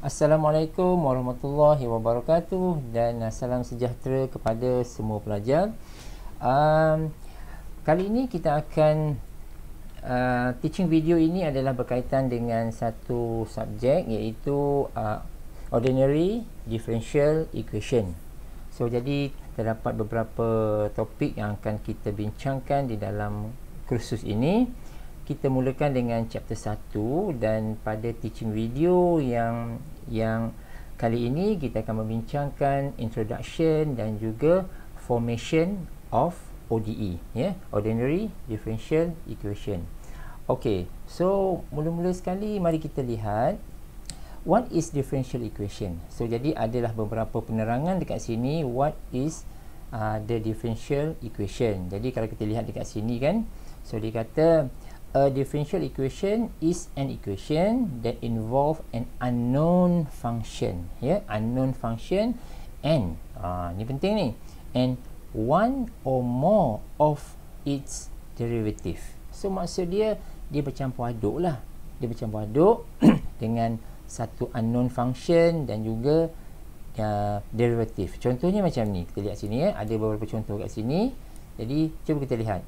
Assalamualaikum warahmatullahi wabarakatuh dan salam sejahtera kepada semua pelajar. Um, kali ini kita akan uh, teaching video ini adalah berkaitan dengan satu subjek iaitu uh, ordinary differential equation. So jadi terdapat beberapa topik yang akan kita bincangkan di dalam kursus ini kita mulakan dengan chapter 1 dan pada teaching video yang yang kali ini kita akan membincangkan introduction dan juga formation of ODE ya yeah? ordinary differential equation. Okey, so mula-mula sekali mari kita lihat what is differential equation. So jadi adalah beberapa penerangan dekat sini what is uh, the differential equation. Jadi kalau kita lihat dekat sini kan so dia kata A differential equation is an equation that involve an unknown function. Yeah, unknown function and ah ni penting ni and one or more of its derivative. So maksud dia dia bercampur aduk lah. Dia bercampur aduk dengan satu unknown function dan juga uh, derivative. Contohnya macam ni. Kita lihat sini ya. Ada beberapa contoh kat sini. Jadi cuba kita lihat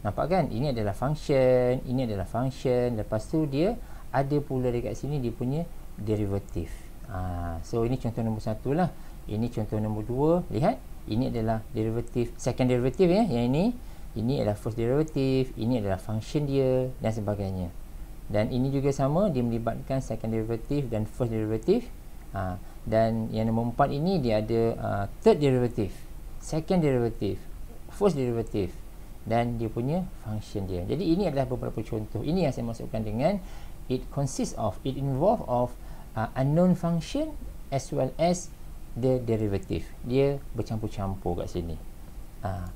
nampak kan ini adalah function ini adalah function lepas tu dia ada pula dekat sini dia punya derivative ha, so ini contoh nombor satu lah ini contoh nombor dua lihat ini adalah derivative second derivative ya yang ini ini adalah first derivative ini adalah function dia dan sebagainya dan ini juga sama dia melibatkan second derivative dan first derivative ha, dan yang nombor empat ini dia ada uh, third derivative second derivative first derivative dan dia punya function dia. Jadi ini adalah beberapa contoh. Ini yang saya maksudkan dengan it consists of, it involve of uh, unknown function as well as the derivative. Dia bercampur-campur kat sini. Uh,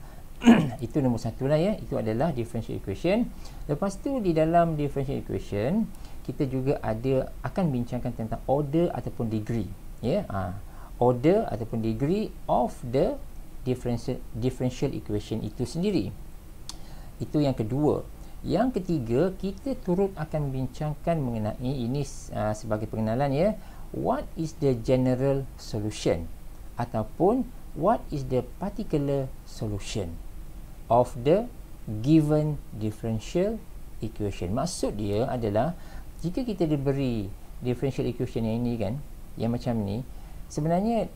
itu nombor satu lah ya. Itu adalah differential equation. Lepas tu di dalam differential equation, kita juga ada akan bincangkan tentang order ataupun degree. Ya, yeah? uh, order ataupun degree of the differential differential equation itu sendiri itu yang kedua. Yang ketiga, kita turut akan bincangkan mengenai ini uh, sebagai pengenalan ya. What is the general solution? Ataupun, what is the particular solution of the given differential equation? Maksud dia adalah, jika kita diberi differential equation yang ini kan, yang macam ni, sebenarnya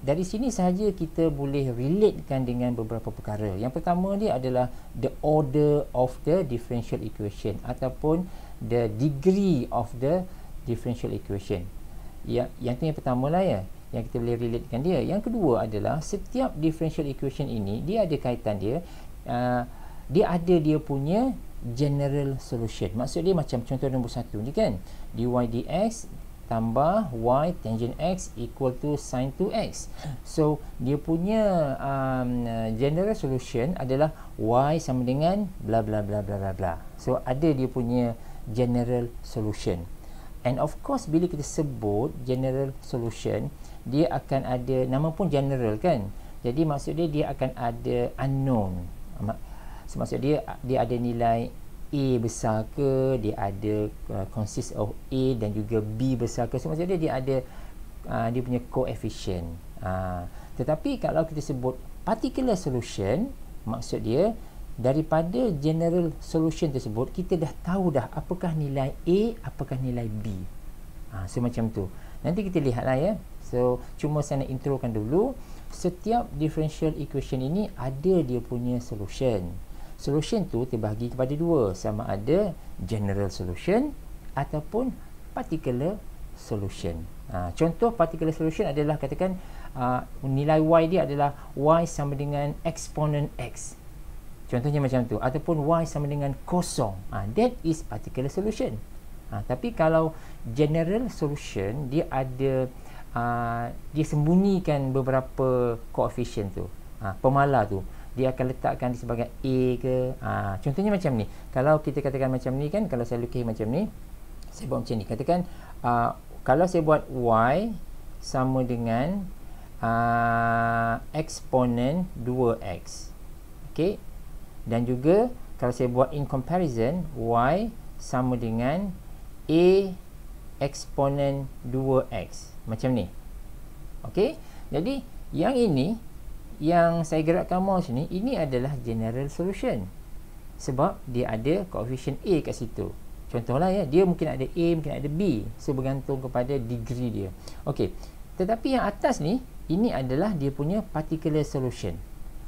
dari sini sahaja kita boleh relatekan dengan beberapa perkara. Yang pertama ni adalah the order of the differential equation ataupun the degree of the differential equation. Ya, yang itu yang pertama lah ya yang kita boleh relatekan dia. Yang kedua adalah setiap differential equation ini dia ada kaitan dia uh, dia ada dia punya general solution. Maksud dia macam contoh nombor satu ni kan dy dx tambah y tangent x equal to sin 2x. So, dia punya um, general solution adalah y sama dengan bla bla bla bla bla bla. So, ada dia punya general solution. And of course, bila kita sebut general solution, dia akan ada, nama pun general kan? Jadi, maksud dia dia akan ada unknown. Maksud dia, dia ada nilai A besar ke dia ada uh, consist of A dan juga B besar ke so maksudnya dia ada uh, dia punya coefficient uh, tetapi kalau kita sebut particular solution maksud dia daripada general solution tersebut kita dah tahu dah apakah nilai A apakah nilai B uh, so macam tu nanti kita lihat lah ya so cuma saya nak introkan dulu setiap differential equation ini ada dia punya solution solution tu terbahagi kepada dua sama ada general solution ataupun particular solution ha, contoh particular solution adalah katakan uh, nilai y dia adalah y sama dengan exponent x contohnya macam tu ataupun y sama dengan kosong ha, that is particular solution ha, tapi kalau general solution dia ada uh, dia sembunyikan beberapa coefficient tu ha, pemala tu dia akan letakkan di sebagai A ke ha, contohnya macam ni kalau kita katakan macam ni kan kalau saya lukis macam ni saya buat macam ni katakan uh, kalau saya buat Y sama dengan uh, ha, eksponen 2X ok dan juga kalau saya buat in comparison Y sama dengan A eksponen 2X macam ni ok jadi yang ini yang saya gerakkan mouse ni ini adalah general solution sebab dia ada coefficient A kat situ contohlah ya dia mungkin ada A mungkin ada B so bergantung kepada degree dia Okey, tetapi yang atas ni ini adalah dia punya particular solution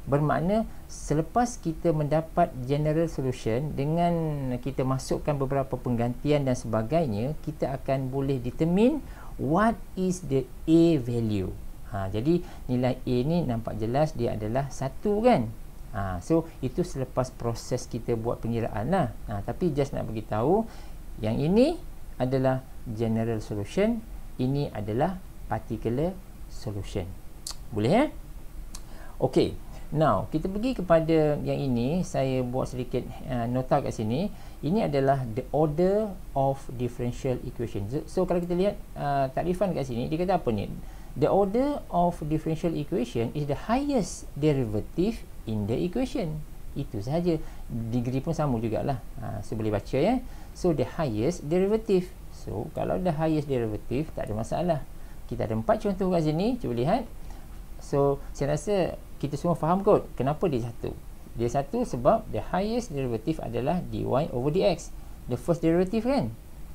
bermakna selepas kita mendapat general solution dengan kita masukkan beberapa penggantian dan sebagainya kita akan boleh determine what is the A value ha, jadi nilai A ni nampak jelas dia adalah 1 kan ha, so itu selepas proses kita buat pengiraan lah ha, tapi just nak bagi tahu, yang ini adalah general solution ini adalah particular solution boleh eh ok now kita pergi kepada yang ini saya buat sedikit uh, nota kat sini ini adalah the order of differential equation so, so kalau kita lihat uh, takrifan kat sini dia kata apa ni the order of differential equation is the highest derivative in the equation itu sahaja degree pun sama jugalah ha, so boleh baca ya so the highest derivative so kalau the highest derivative tak ada masalah kita ada empat contoh kat sini cuba lihat so saya rasa kita semua faham kot kenapa dia satu dia satu sebab the highest derivative adalah dy over dx the first derivative kan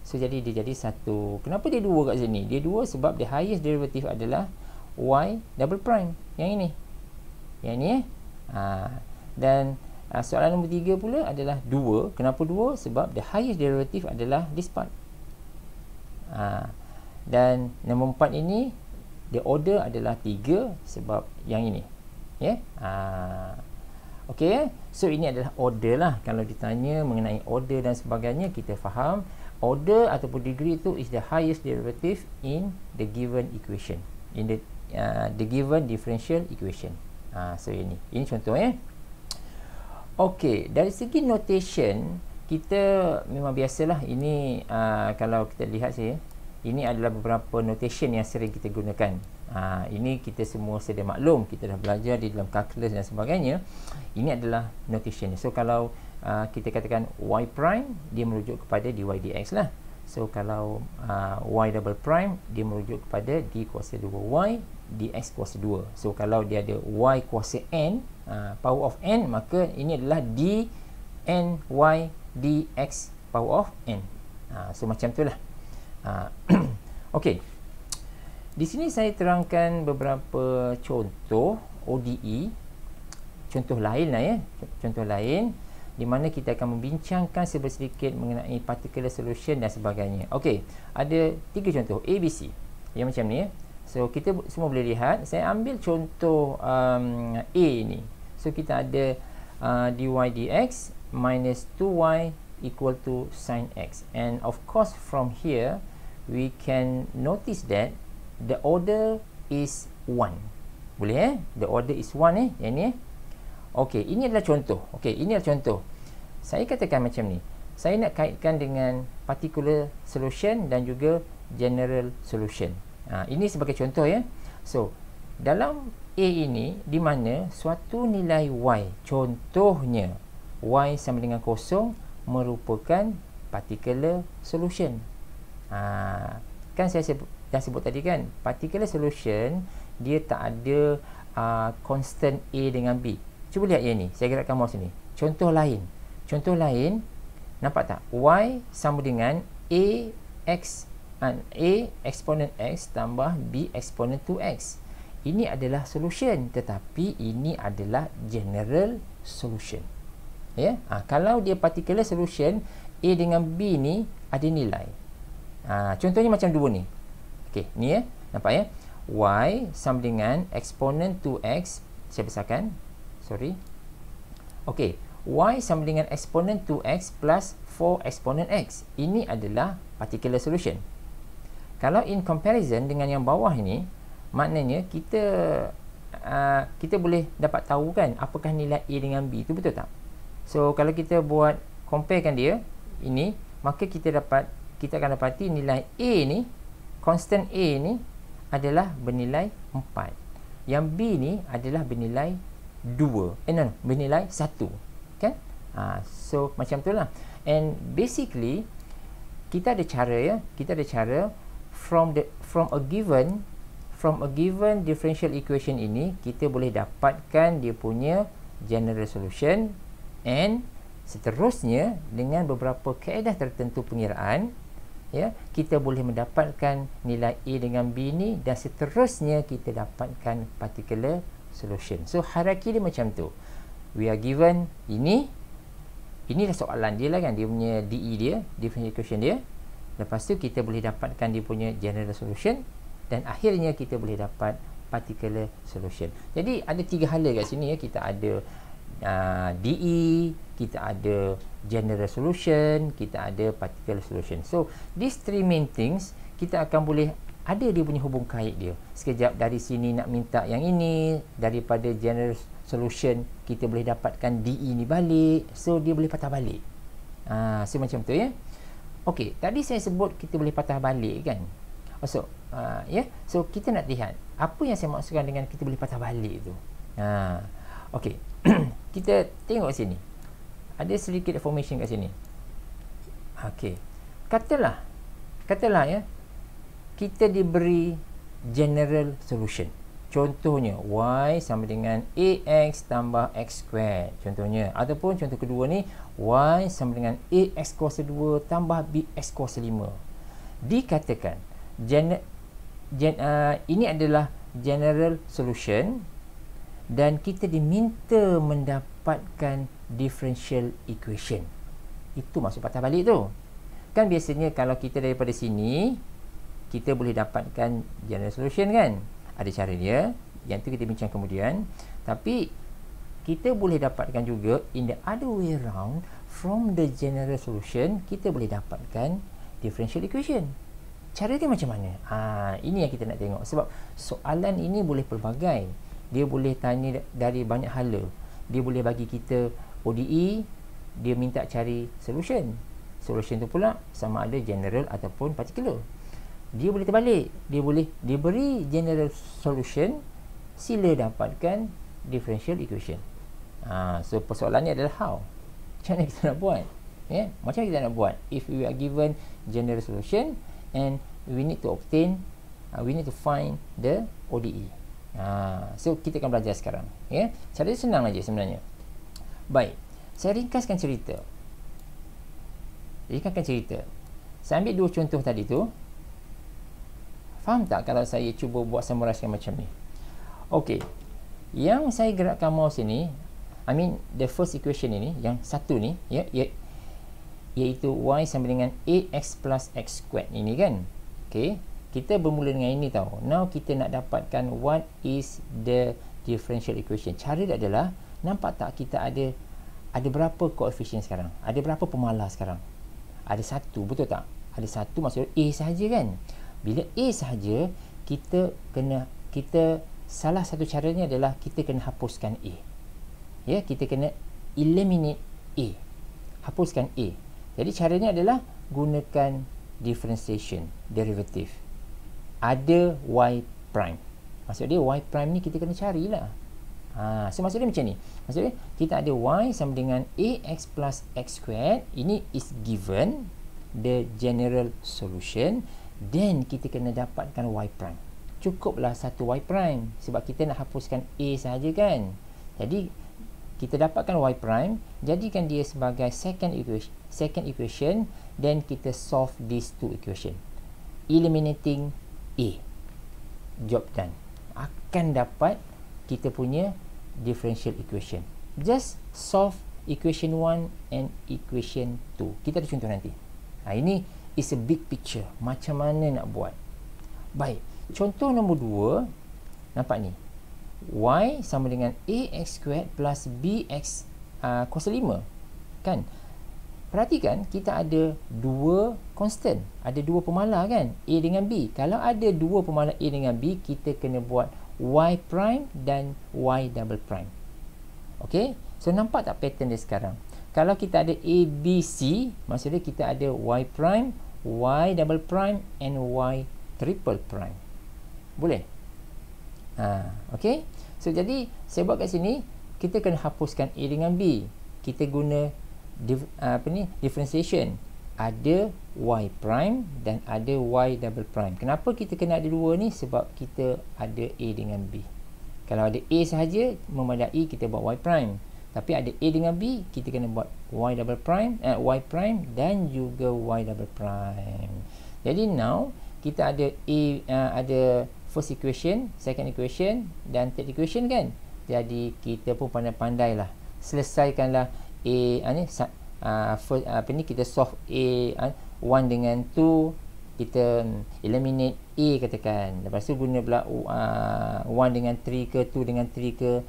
So jadi dia jadi satu Kenapa dia dua kat sini? Dia dua sebab the highest derivative adalah Y double prime Yang ini Yang ini eh ha. Dan ha, soalan nombor tiga pula adalah dua Kenapa dua? Sebab the highest derivative adalah this part ha. Dan nombor empat ini The order adalah tiga Sebab yang ini yeah? ha. Okay eh? So ini adalah order lah Kalau ditanya mengenai order dan sebagainya Kita faham order ataupun degree tu is the highest derivative in the given equation in the uh, the given differential equation ha, so ini ini contoh eh ok dari segi notation kita memang biasalah ini uh, kalau kita lihat saya ini adalah beberapa notation yang sering kita gunakan ha, ini kita semua sedia maklum kita dah belajar di dalam calculus dan sebagainya ini adalah notation so kalau Uh, kita katakan y prime dia merujuk kepada dy dx lah so kalau uh, y double prime dia merujuk kepada d kuasa 2y dx kuasa 2 so kalau dia ada y kuasa n uh, power of n maka ini adalah d n y dx power of n uh, so macam tu lah uh, ok di sini saya terangkan beberapa contoh ODE contoh lain lah ya contoh lain di mana kita akan membincangkan sedikit mengenai particular solution dan sebagainya. Okey, ada tiga contoh ABC. yang macam ni. Ya. So kita semua boleh lihat, saya ambil contoh um, A ni. So kita ada uh, dy dx minus 2y equal to sin x. And of course from here, we can notice that the order is 1. Boleh eh? The order is 1 eh? Yang ni eh? Okey, ini adalah contoh. Okey, ini adalah contoh. Saya katakan macam ni. Saya nak kaitkan dengan particular solution dan juga general solution. Ha, ini sebagai contoh ya. So, dalam A ini di mana suatu nilai Y, contohnya Y sama dengan kosong merupakan particular solution. Ha, kan saya sebut, dah sebut tadi kan, particular solution dia tak ada uh, constant A dengan B. Cuba lihat yang ni. Saya gerakkan mouse ni. Contoh lain. Contoh lain. Nampak tak? Y sama dengan A X and A eksponen X tambah B eksponen 2X. Ini adalah solution. Tetapi ini adalah general solution. Ya? Ha, kalau dia particular solution, A dengan B ni ada nilai. Ha, contohnya macam dua ni. Okey, ni ya. Nampak ya? Y sama dengan exponent 2X. Saya besarkan sorry ok y sama dengan exponent 2x plus 4 eksponen x ini adalah particular solution kalau in comparison dengan yang bawah ini maknanya kita uh, kita boleh dapat tahu kan apakah nilai a dengan b itu betul tak so kalau kita buat comparekan dia ini maka kita dapat kita akan dapati nilai a ni constant a ni adalah bernilai 4 yang b ni adalah bernilai dua, eh no, no bernilai satu, kan ha, so macam tu lah and basically kita ada cara ya kita ada cara from the from a given from a given differential equation ini kita boleh dapatkan dia punya general solution and seterusnya dengan beberapa kaedah tertentu pengiraan ya kita boleh mendapatkan nilai A dengan B ni dan seterusnya kita dapatkan particular solution. So hierarchy dia macam tu. We are given ini ini inilah soalan dia lah kan dia punya DE dia, definition equation dia. Lepas tu kita boleh dapatkan dia punya general solution dan akhirnya kita boleh dapat particular solution. Jadi ada tiga hala kat sini ya. Kita ada uh, DE, kita ada general solution, kita ada particular solution. So these three main things kita akan boleh ada dia punya hubung kait dia sekejap dari sini nak minta yang ini daripada general solution kita boleh dapatkan DE ni balik so dia boleh patah balik ha, so macam tu ya ok tadi saya sebut kita boleh patah balik kan so, uh, ha, yeah? so kita nak lihat apa yang saya maksudkan dengan kita boleh patah balik tu ha, ok kita tengok sini ada sedikit information kat sini ok katalah katalah ya kita diberi general solution contohnya y sama dengan ax tambah x squared contohnya ataupun contoh kedua ni y sama dengan ax kuasa 2 tambah bx kuasa 5 dikatakan gen, gen, uh, ini adalah general solution dan kita diminta mendapatkan differential equation itu maksud patah balik tu kan biasanya kalau kita daripada sini kita boleh dapatkan general solution kan ada cara dia yang tu kita bincang kemudian tapi kita boleh dapatkan juga in the other way round from the general solution kita boleh dapatkan differential equation cara dia macam mana ha, ini yang kita nak tengok sebab soalan ini boleh pelbagai dia boleh tanya dari banyak hala dia boleh bagi kita ODE dia minta cari solution solution tu pula sama ada general ataupun particular dia boleh terbalik dia boleh dia beri general solution sila dapatkan differential equation ha, so persoalannya adalah how macam mana kita nak buat yeah? macam mana kita nak buat if we are given general solution and we need to obtain uh, we need to find the ODE ha, so kita akan belajar sekarang yeah? cara dia senang aja sebenarnya baik saya ringkaskan cerita ringkaskan cerita saya ambil dua contoh tadi tu faham tak kalau saya cuba buat summarize macam ni Okey, yang saya gerakkan mouse ini I mean the first equation ini yang satu ni ya, ya, iaitu y sama dengan ax plus x squared ini kan Okey, kita bermula dengan ini tau now kita nak dapatkan what is the differential equation cara dia adalah nampak tak kita ada ada berapa koefisien sekarang ada berapa pemalas sekarang ada satu betul tak ada satu maksudnya A saja kan bila A sahaja kita kena kita salah satu caranya adalah kita kena hapuskan A ya kita kena eliminate A hapuskan A jadi caranya adalah gunakan differentiation derivative ada y prime maksud dia y prime ni kita kena carilah ha so maksud dia macam ni maksud dia kita ada y sama dengan ax plus x squared ini is given the general solution then kita kena dapatkan y prime cukuplah satu y prime sebab kita nak hapuskan a saja kan jadi kita dapatkan y prime jadikan dia sebagai second equation second equation then kita solve these two equation eliminating a job done akan dapat kita punya differential equation just solve equation 1 and equation 2 kita ada contoh nanti ha, ini is a big picture macam mana nak buat baik contoh nombor 2 nampak ni y sama dengan ax squared plus bx uh, kuasa 5 kan perhatikan kita ada dua constant ada dua pemalar kan a dengan b kalau ada dua pemalar a dengan b kita kena buat y prime dan y double prime ok so nampak tak pattern dia sekarang kalau kita ada a b c maksudnya kita ada y prime y double prime and y triple prime. Boleh? Ha, okay? So, jadi saya buat kat sini, kita kena hapuskan A dengan B. Kita guna dif, apa ni? differentiation. Ada y prime dan ada y double prime. Kenapa kita kena ada dua ni? Sebab kita ada A dengan B. Kalau ada A sahaja, memadai kita buat y prime tapi ada A dengan B kita kena buat Y double prime eh, Y prime dan juga Y double prime jadi now kita ada A uh, ada first equation second equation dan third equation kan jadi kita pun pandai-pandai lah selesaikanlah A uh, ni, uh, first, uh, apa ni kita solve A uh, 1 dengan two, kita hmm, eliminate A katakan lepas tu guna pula 1 uh, dengan three ke two dengan three ke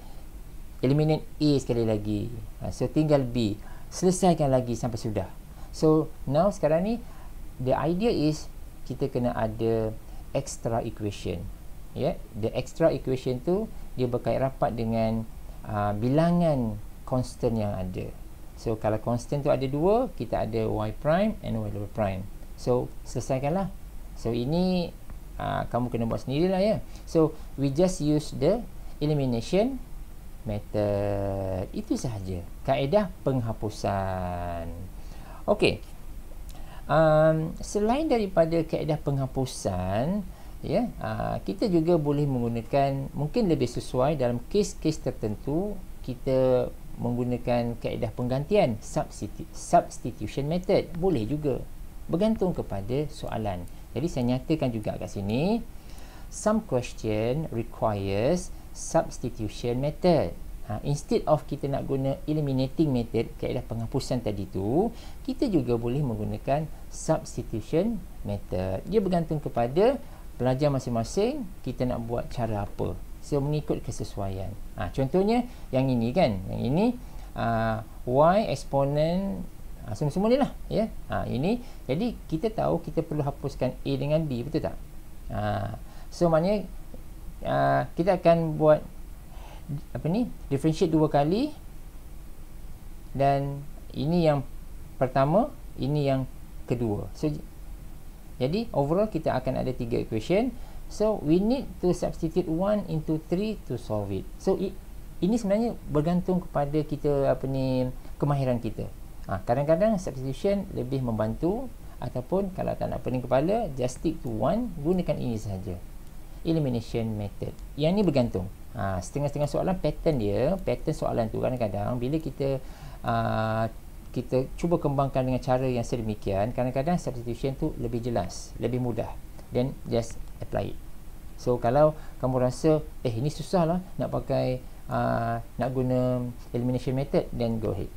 Eliminate A sekali lagi. Ha, so, tinggal B. Selesaikan lagi sampai sudah. So, now sekarang ni, the idea is kita kena ada extra equation. Yeah? The extra equation tu, dia berkait rapat dengan uh, bilangan constant yang ada. So, kalau constant tu ada dua, kita ada Y prime and Y double prime. So, selesaikanlah. So, ini uh, kamu kena buat sendiri lah ya. Yeah? So, we just use the elimination method. Itu sahaja kaedah penghapusan. Okey. Um, selain daripada kaedah penghapusan, ya, yeah, uh, kita juga boleh menggunakan mungkin lebih sesuai dalam kes-kes tertentu kita menggunakan kaedah penggantian substitu substitution method boleh juga bergantung kepada soalan. Jadi saya nyatakan juga kat sini some question requires substitution method. Ha, instead of kita nak guna eliminating method, kaedah penghapusan tadi tu, kita juga boleh menggunakan substitution method. Dia bergantung kepada pelajar masing-masing, kita nak buat cara apa. So, mengikut kesesuaian. Ha, contohnya, yang ini kan. Yang ini, uh, y exponent, uh, semua-semua ni lah. Yeah? Ha, ini, jadi kita tahu kita perlu hapuskan a dengan b, betul tak? Ha, so, maknanya, Ah, kita akan buat apa ni differentiate dua kali dan ini yang pertama ini yang kedua so, jadi overall kita akan ada tiga equation so we need to substitute one into three to solve it so it, ini sebenarnya bergantung kepada kita apa ni kemahiran kita ah, kadang-kadang ha, substitution lebih membantu ataupun kalau tak nak pening kepala just stick to one gunakan ini sahaja elimination method yang ni bergantung ha, setengah-setengah soalan pattern dia pattern soalan tu kadang-kadang bila kita ha, kita cuba kembangkan dengan cara yang sedemikian kadang-kadang substitution tu lebih jelas lebih mudah then just apply it so kalau kamu rasa eh ini susah lah nak pakai ha, nak guna elimination method then go ahead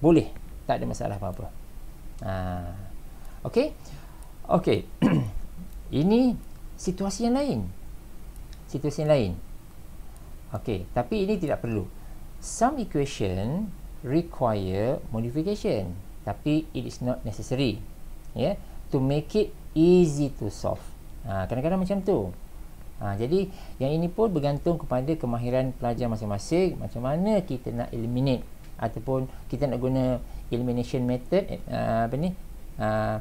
boleh tak ada masalah apa-apa ha, ok ok ini situasi yang lain situasi yang lain okey tapi ini tidak perlu some equation require modification tapi it is not necessary yeah to make it easy to solve ha kadang-kadang macam tu ha jadi yang ini pun bergantung kepada kemahiran pelajar masing-masing macam mana kita nak eliminate ataupun kita nak guna elimination method uh, apa ni uh,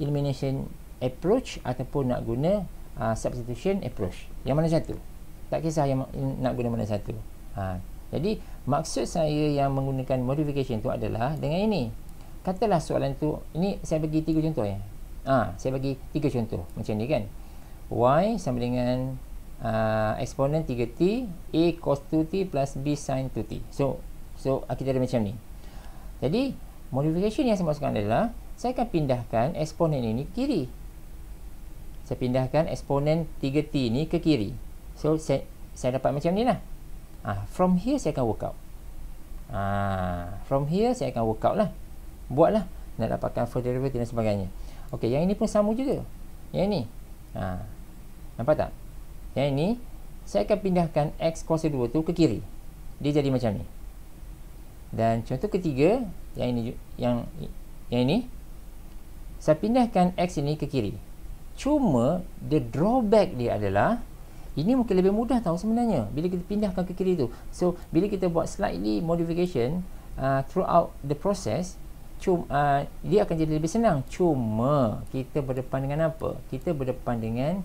elimination approach ataupun nak guna uh, substitution approach yang mana satu tak kisah yang nak guna mana satu ha. jadi maksud saya yang menggunakan modification tu adalah dengan ini katalah soalan tu ini saya bagi tiga contoh ya ha, saya bagi tiga contoh macam ni kan y sama dengan uh, ah, eksponen 3t a cos 2t plus b sin 2t so so kita ada macam ni jadi modification yang saya masukkan adalah saya akan pindahkan eksponen ini kiri saya pindahkan eksponen 3t ni ke kiri so saya, saya dapat macam ni lah ha, from here saya akan work out ha, ah, from here saya akan work out lah buat lah nak dapatkan first derivative dan sebagainya ok yang ini pun sama juga yang ini ha, nampak tak yang ini saya akan pindahkan x kuasa 2 tu ke kiri dia jadi macam ni dan contoh ketiga yang ini yang yang ini saya pindahkan x ini ke kiri Cuma the drawback dia adalah ini mungkin lebih mudah tahu sebenarnya bila kita pindahkan ke kiri tu. So bila kita buat slightly modification uh, throughout the process cuma uh, dia akan jadi lebih senang. Cuma kita berdepan dengan apa? Kita berdepan dengan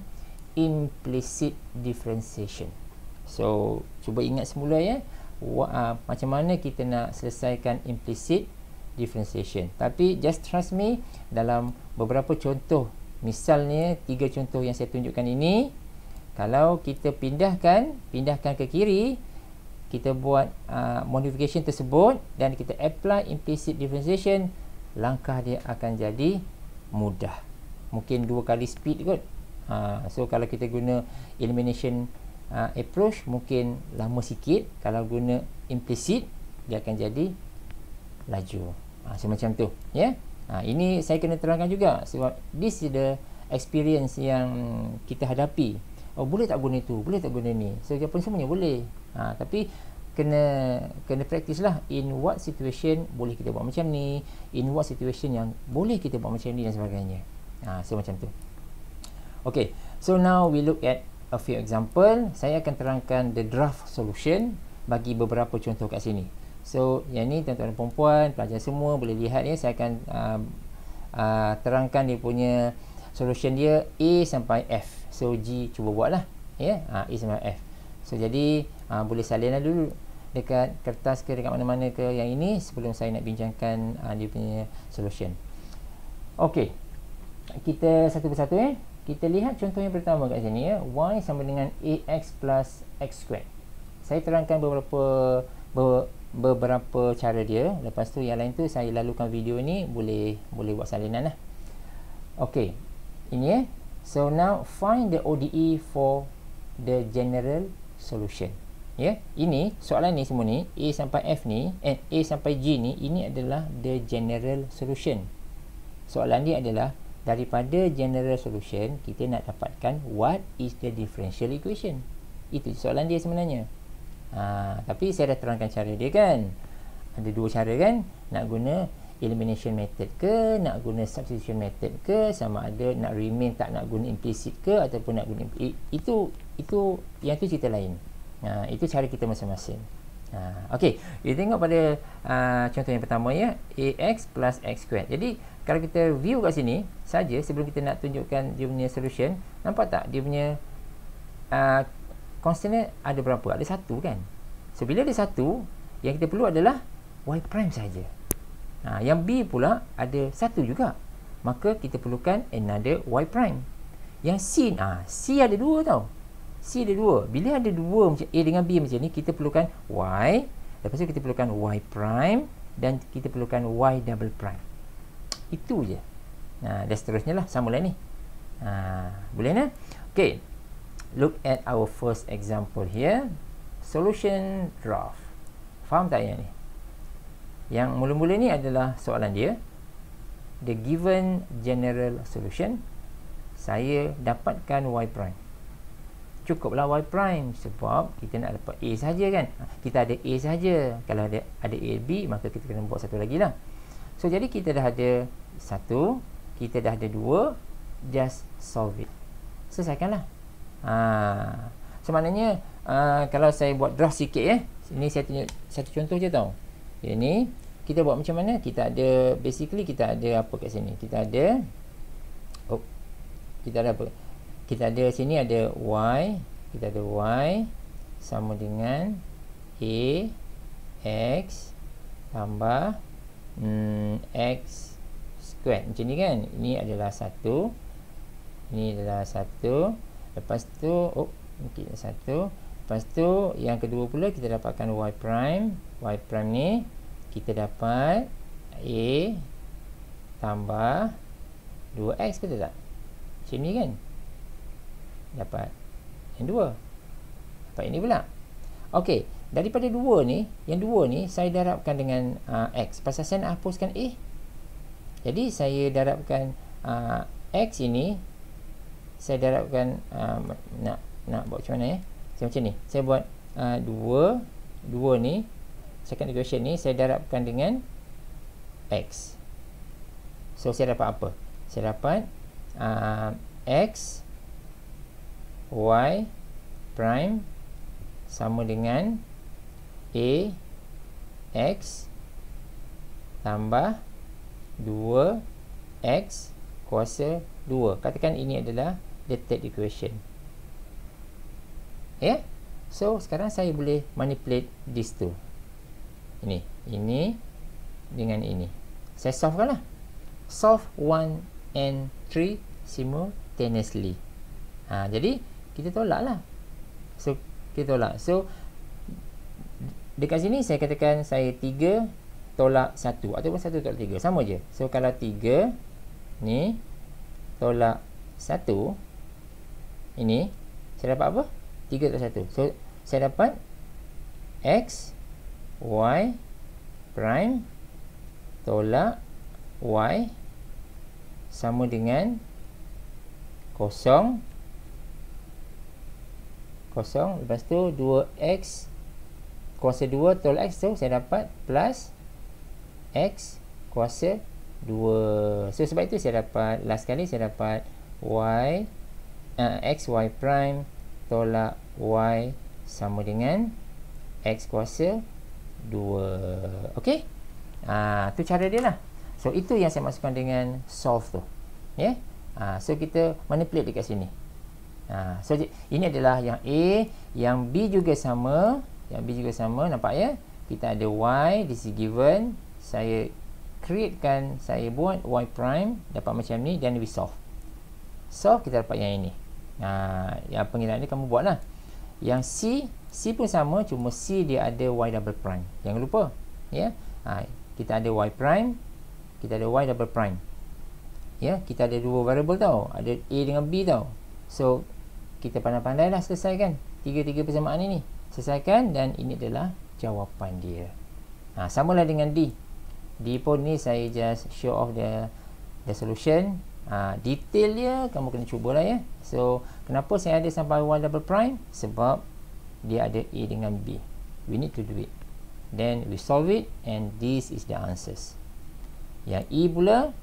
implicit differentiation. So cuba ingat semula ya. What, uh, macam mana kita nak selesaikan implicit differentiation. Tapi just trust me dalam beberapa contoh Misalnya tiga contoh yang saya tunjukkan ini Kalau kita pindahkan Pindahkan ke kiri Kita buat uh, modification tersebut Dan kita apply implicit differentiation Langkah dia akan jadi mudah Mungkin dua kali speed kot uh, So kalau kita guna elimination uh, approach Mungkin lama sikit Kalau guna implicit Dia akan jadi laju uh, So macam tu Ya yeah? Ha, ini saya kena terangkan juga sebab this is the experience yang kita hadapi. Oh boleh tak guna itu, boleh tak guna ni. So apa semuanya boleh. Ha, tapi kena kena praktis lah in what situation boleh kita buat macam ni in what situation yang boleh kita buat macam ni dan sebagainya ha, so macam tu Okay. so now we look at a few example saya akan terangkan the draft solution bagi beberapa contoh kat sini So yang ni tuan-tuan dan perempuan pelajar semua boleh lihat ya saya akan uh, uh, terangkan dia punya solution dia A sampai F. So G cuba buatlah ya yeah? uh, A sampai F. So jadi uh, boleh salinlah dulu dekat kertas ke dekat mana-mana ke yang ini sebelum saya nak bincangkan uh, dia punya solution. Okey. Kita satu persatu Eh? Kita lihat contoh yang pertama kat sini ya. Y sama dengan AX plus X squared. Saya terangkan beberapa beberapa beberapa cara dia lepas tu yang lain tu saya lalukan video ni boleh boleh buat salinan lah ok ini eh so now find the ODE for the general solution ya yeah. ini soalan ni semua ni A sampai F ni and A sampai G ni ini adalah the general solution soalan dia adalah daripada general solution kita nak dapatkan what is the differential equation itu soalan dia sebenarnya Ha, tapi saya dah terangkan cara dia kan. Ada dua cara kan. Nak guna elimination method ke, nak guna substitution method ke, sama ada nak remain tak nak guna implicit ke ataupun nak guna itu itu yang tu cerita lain. Ha, itu cara kita masing-masing. Ha, okay, kita tengok pada uh, contoh yang pertama ya AX plus X squared Jadi, kalau kita view kat sini saja sebelum kita nak tunjukkan dia punya solution Nampak tak dia punya uh, constant ada berapa? Ada satu kan? So, bila ada satu, yang kita perlu adalah y prime saja. Ha, yang b pula ada satu juga. Maka kita perlukan another y prime. Yang c, ha, c ada dua tau. C ada dua. Bila ada dua macam a dengan b macam ni, kita perlukan y. Lepas tu kita perlukan y prime. Dan kita perlukan y double prime. Itu je. Ha, dan seterusnya lah, sama lah ni. Ha, boleh ni? Okay look at our first example here solution draft faham tak yang ni yang mula-mula ni adalah soalan dia the given general solution saya dapatkan y prime cukuplah y prime sebab kita nak dapat a saja kan ah, kita ada a saja kalau ada ada a b maka kita kena buat satu lagi lah so jadi kita dah ada satu kita dah ada dua just solve it selesaikanlah Ha. So maknanya uh, kalau saya buat draft sikit eh. Ini saya tunjuk satu contoh je tau. Ini kita buat macam mana? Kita ada basically kita ada apa kat sini? Kita ada oh kita ada apa? Kita ada sini ada y, kita ada y sama dengan a x tambah mm, x square macam ni kan ini adalah satu ini adalah satu lepas tu oh mungkin satu lepas tu yang kedua pula kita dapatkan y prime y prime ni kita dapat a tambah 2x ke tak macam ni kan dapat yang dua, dapat ini pula ok daripada dua ni yang dua ni saya darabkan dengan uh, x pasal saya nak hapuskan a jadi saya darabkan uh, x ini saya darabkan uh, nak nak buat macam mana eh saya macam ni saya buat 2 uh, dua 2 ni second equation ni saya darabkan dengan x so saya dapat apa saya dapat uh, x y prime sama dengan a x tambah 2 x kuasa 2 katakan ini adalah the third equation ya yeah? so sekarang saya boleh manipulate this two ini ini dengan ini saya solve solvekan lah solve 1 and 3 simultaneously ha, jadi kita tolak lah so kita tolak so dekat sini saya katakan saya 3 tolak 1 ataupun 1 tolak 3 sama je so kalau ni tolak 1 ini saya dapat apa? 3 tolak 1 so saya dapat x y prime tolak y sama dengan kosong kosong lepas tu 2x kuasa 2 tolak x tu saya dapat plus x kuasa 2 so sebab itu saya dapat last kali saya dapat y uh, x y prime tolak y sama dengan x kuasa 2 ok itu ah, uh, cara dia lah so itu yang saya masukkan dengan solve tu yeah? Ya? uh, so kita manipulate dekat sini Ha, so ini adalah yang A Yang B juga sama Yang B juga sama nampak ya Kita ada Y This is given Saya createkan saya buat y prime dapat macam ni dan we solve solve kita dapat yang ini ha, yang pengiraan ni kamu buatlah yang C C pun sama cuma C dia ada y double prime jangan lupa ya ha, kita ada y prime kita ada y double prime ya kita ada dua variable tau ada A dengan B tau so kita pandai-pandai lah selesaikan tiga-tiga persamaan ini selesaikan dan ini adalah jawapan dia ha, samalah dengan D D pun ni saya just show off the the solution. Ha, detail dia kamu kena cubalah ya. So, kenapa saya ada sampai 1 double prime? Sebab dia ada A dengan B. We need to do it. Then we solve it and this is the answers. Yang E pula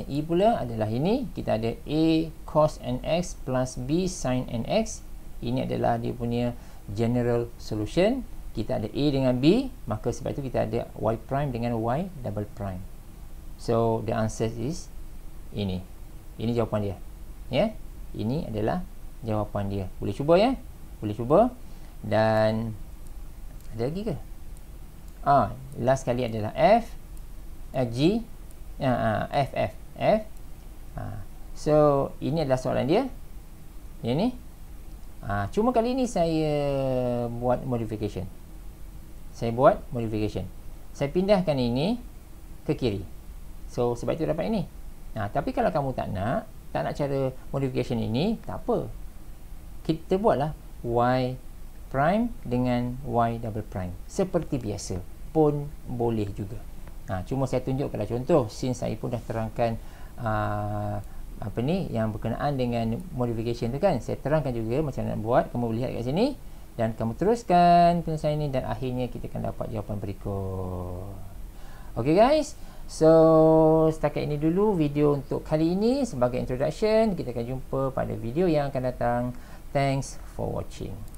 yang E pula adalah ini. Kita ada A cos nx plus B sin nx. Ini adalah dia punya general solution kita ada A dengan B maka sebab itu kita ada Y prime dengan Y double prime so the answer is ini ini jawapan dia ya yeah? ini adalah jawapan dia boleh cuba ya yeah? boleh cuba dan ada lagi ke ah last kali adalah F uh, G uh, uh, F F F uh. so ini adalah soalan dia ini ah cuma kali ini saya buat modification saya buat modification saya pindahkan ini ke kiri so sebab itu dapat ini nah tapi kalau kamu tak nak tak nak cara modification ini tak apa kita buatlah y prime dengan y double prime seperti biasa pun boleh juga nah cuma saya tunjuk kepada contoh since saya pun dah terangkan uh, apa ni yang berkenaan dengan modification tu kan saya terangkan juga macam nak buat kamu boleh lihat kat sini dan kamu teruskan penulisan ini dan akhirnya kita akan dapat jawapan berikut ok guys so setakat ini dulu video untuk kali ini sebagai introduction kita akan jumpa pada video yang akan datang thanks for watching